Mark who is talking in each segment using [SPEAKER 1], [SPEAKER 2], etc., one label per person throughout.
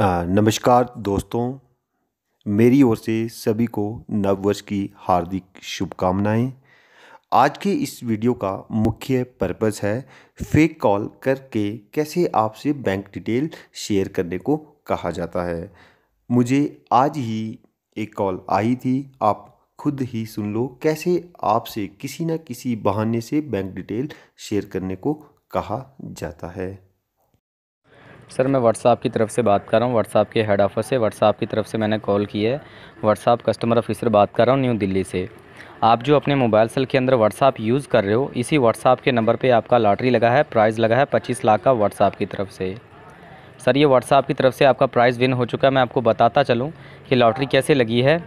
[SPEAKER 1] नमस्कार दोस्तों मेरी ओर से सभी को नववर्ष की हार्दिक शुभकामनाएं आज के इस वीडियो का मुख्य पर्पस है फेक कॉल करके कैसे आपसे बैंक डिटेल शेयर करने को कहा जाता है मुझे आज ही एक कॉल आई थी आप खुद ही सुन लो कैसे आपसे किसी न किसी बहाने से बैंक डिटेल शेयर करने को कहा जाता है सर मैं
[SPEAKER 2] व्हाट्सएप की तरफ से बात कर रहा हूँ व्हाट्सएप के हेड ऑफिस से व्हाट्सएप की तरफ से मैंने कॉल की है व्हाट्सएप कस्टमर ऑफिसर बात कर रहा हूँ न्यू दिल्ली से आप जो अपने मोबाइल सेल के अंदर व्हाट्सएप यूज़ कर रहे हो इसी व्हाट्सएप के नंबर पे आपका लॉटरी लगा है प्राइज़ लगा है पच्चीस लाख का व्हाट्सएप की तरफ से सर ये व्हाट्सएप की तरफ से आपका प्राइज़ विन हो चुका है मैं आपको बताता चलूँ कि लॉटरी कैसे लगी है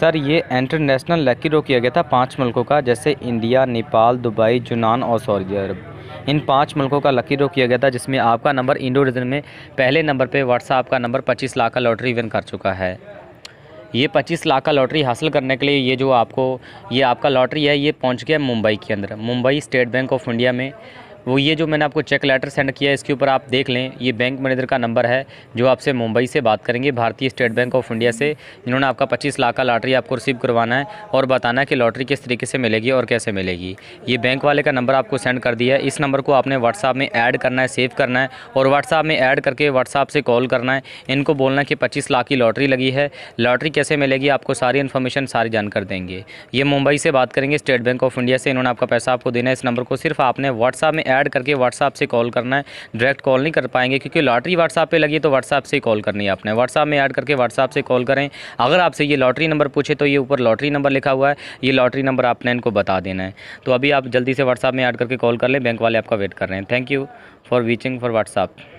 [SPEAKER 2] सर ये इंटरनेशनल लकी रो किया गया था पाँच मुल्कों का जैसे इंडिया नेपाल दुबई जुनान और सऊदी अरब इन पाँच मुल्कों का लकी ड्रॉ किया गया था जिसमें आपका नंबर इंडो रीजन में पहले नंबर पर व्हाट्सएप का नंबर पच्चीस लाख का लॉटरी विन कर चुका है ये 25 लाख का लॉटरी हासिल करने के लिए ये जो आपको ये आपका लॉटरी है ये पहुंच गया मुंबई के अंदर Mumbai state bank of India में वो ये जो मैंने आपको चेक लेटर सेंड किया है इसके ऊपर आप देख लें ये बैंक मैनेजर का नंबर है जो आपसे मुंबई से बात करेंगे भारतीय स्टेट बैंक ऑफ इंडिया से इन्होंने आपका पच्चीस लाख का लॉटरी आपको रिसीव करवाना है और बताना है कि लॉटरी किस तरीके से मिलेगी और कैसे मिलेगी ये बैंक वाले का नंबर आपको सेंड कर दिया है इस नंबर को आपने व्हाट्सअप में ऐड करना है सेव करना है और व्हाट्सअप में ऐड करके व्हाट्सअप से कॉल करना है इनको बोलना कि पच्चीस लाख की लॉटरी लगी है लॉटरी कैसे मिलेगी आपको सारी इन्फॉर्मेशन सारी जानकारी देंगे ये मुंबई से बात करेंगे स्टेट बैंक ऑफ इंडिया से इन्होंने आपका पैसा आपको देना है इस नंबर को सिर्फ आपने व्हाट्सअप में ऐड करके व्हाट्सअप से कॉल करना है डायरेक्ट कॉल नहीं कर पाएंगे क्योंकि लॉटरी व्हाट्सअप पे लगी है तो व्हाट्सअप से ही कॉल करनी है आपने व्हाट्सअप में ऐड करके व्हाट्सअप से कॉल करें अगर आपसे ये लॉटरी नंबर पूछे तो ये ऊपर लॉटरी नंबर लिखा हुआ है ये लॉटरी नंबर आपने इनको बता देना है तो अभी आप जल्दी से व्हाट्सअप में ऐड करके कॉल कर लें बैंक वाले आपका वेट कर रहे हैं thank you for watching for WhatsApp